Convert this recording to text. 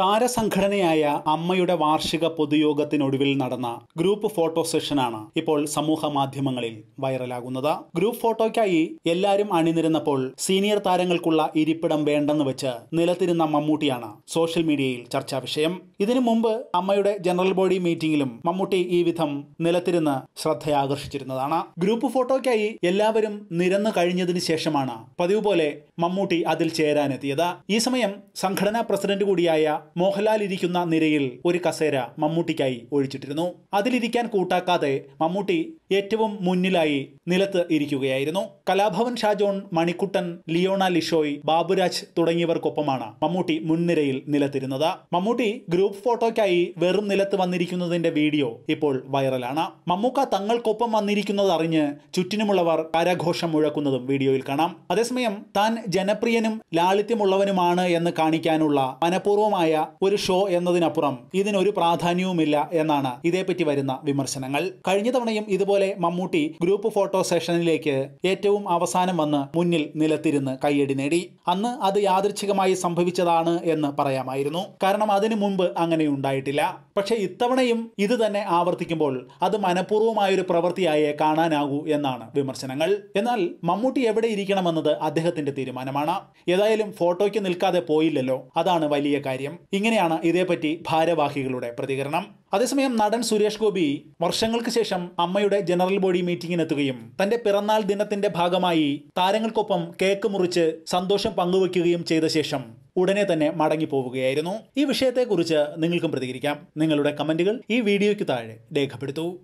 താരസംഘടനയായ അമ്മയുടെ വാർഷിക പൊതുയോഗത്തിനൊടുവിൽ നടന്ന ഗ്രൂപ്പ് ഫോട്ടോ സെഷനാണ് ഇപ്പോൾ സമൂഹ മാധ്യമങ്ങളിൽ വൈറലാകുന്നത് ഗ്രൂപ്പ് ഫോട്ടോയ്ക്കായി എല്ലാവരും അണിനിരുന്നപ്പോൾ സീനിയർ താരങ്ങൾക്കുള്ള ഇരിപ്പിടം വേണ്ടെന്ന് വെച്ച് നിലത്തിരുന്ന മമ്മൂട്ടിയാണ് സോഷ്യൽ മീഡിയയിൽ ചർച്ചാ വിഷയം ഇതിനു മുമ്പ് അമ്മയുടെ ജനറൽ ബോഡി മീറ്റിംഗിലും മമ്മൂട്ടി ഈ വിധം നിലത്തിരുന്ന് ശ്രദ്ധയാകർഷിച്ചിരുന്നതാണ് ഗ്രൂപ്പ് ഫോട്ടോയ്ക്കായി എല്ലാവരും നിരന്നു കഴിഞ്ഞതിന് ശേഷമാണ് പതിവ് പോലെ മമ്മൂട്ടി അതിൽ ചേരാനെത്തിയത് ഈ സമയം സംഘടനാ പ്രസിഡന്റ് കൂടിയായ മോഹൻലാൽ ഇരിക്കുന്ന നിരയിൽ ഒരു കസേര മമ്മൂട്ടിക്കായി ഒഴിച്ചിട്ടിരുന്നു അതിലിരിക്കാൻ കൂട്ടാക്കാതെ മമ്മൂട്ടി ഏറ്റവും മുന്നിലായി നിലത്ത് ഇരിക്കുകയായിരുന്നു കലാഭവൻ ഷാജോൺ മണിക്കുട്ടൻ ലിയോണ ലിഷോയ് ബാബുരാജ് തുടങ്ങിയവർക്കൊപ്പമാണ് മമ്മൂട്ടി മുൻനിരയിൽ നിലത്തിരുന്നത് മമ്മൂട്ടി ഗ്രൂപ്പ് ഫോട്ടോയ്ക്കായി വെറും നിലത്ത് വന്നിരിക്കുന്നതിന്റെ വീഡിയോ ഇപ്പോൾ വൈറലാണ് മമ്മൂക്ക തങ്ങൾക്കൊപ്പം വന്നിരിക്കുന്നത് അറിഞ്ഞ് ചുറ്റിനുമുള്ളവർ കരഘോഷം മുഴക്കുന്നതും വീഡിയോയിൽ കാണാം അതേസമയം താൻ ജനപ്രിയനും ലാളിത്യമുള്ളവനുമാണ് എന്ന് കാണിക്കാനുള്ള മനഃപൂർവ്വമായ ഒരു ഷോ എന്നതിനപ്പുറം ഇതിനൊരു പ്രാധാന്യവുമില്ല എന്നാണ് ഇതേപ്പറ്റി വരുന്ന വിമർശനങ്ങൾ കഴിഞ്ഞ തവണയും ഇതുപോലെ മമ്മൂട്ടി ഗ്രൂപ്പ് ഫോട്ടോ സെഷനിലേക്ക് ഏറ്റവും അവസാനം വന്ന് മുന്നിൽ നിലത്തിരുന്ന് കയ്യടി നേടി അന്ന് അത് യാദൃച്ഛികമായി സംഭവിച്ചതാണ് എന്ന് പറയാമായിരുന്നു കാരണം അതിനു മുമ്പ് അങ്ങനെ ഉണ്ടായിട്ടില്ല പക്ഷേ ഇത്തവണയും ഇത് തന്നെ ആവർത്തിക്കുമ്പോൾ അത് മനഃപൂർവ്വമായൊരു പ്രവൃത്തിയായേ കാണാനാകൂ എന്നാണ് വിമർശനങ്ങൾ എന്നാൽ മമ്മൂട്ടി എവിടെ ഇരിക്കണമെന്നത് അദ്ദേഹത്തിന്റെ തീരുമാനമാണ് ഏതായാലും ഫോട്ടോയ്ക്ക് നിൽക്കാതെ പോയില്ലല്ലോ അതാണ് വലിയ കാര്യം ഇങ്ങനെയാണ് ഇതേപ്പറ്റി ഭാരവാഹികളുടെ പ്രതികരണം അതേസമയം നടൻ സുരേഷ് ഗോപി വർഷങ്ങൾക്ക് ശേഷം അമ്മയുടെ ജനറൽ ബോഡി മീറ്റിംഗിനെത്തുകയും തന്റെ പിറന്നാൾ ദിനത്തിന്റെ ഭാഗമായി താരങ്ങൾക്കൊപ്പം കേക്ക് മുറിച്ച് സന്തോഷം പങ്കുവെക്കുകയും ചെയ്ത ശേഷം ഉടനെ തന്നെ മടങ്ങിപ്പോവുകയായിരുന്നു ഈ വിഷയത്തെക്കുറിച്ച് നിങ്ങൾക്കും പ്രതികരിക്കാം നിങ്ങളുടെ കമന്റുകൾ ഈ വീഡിയോയ്ക്ക് താഴെ രേഖപ്പെടുത്തൂ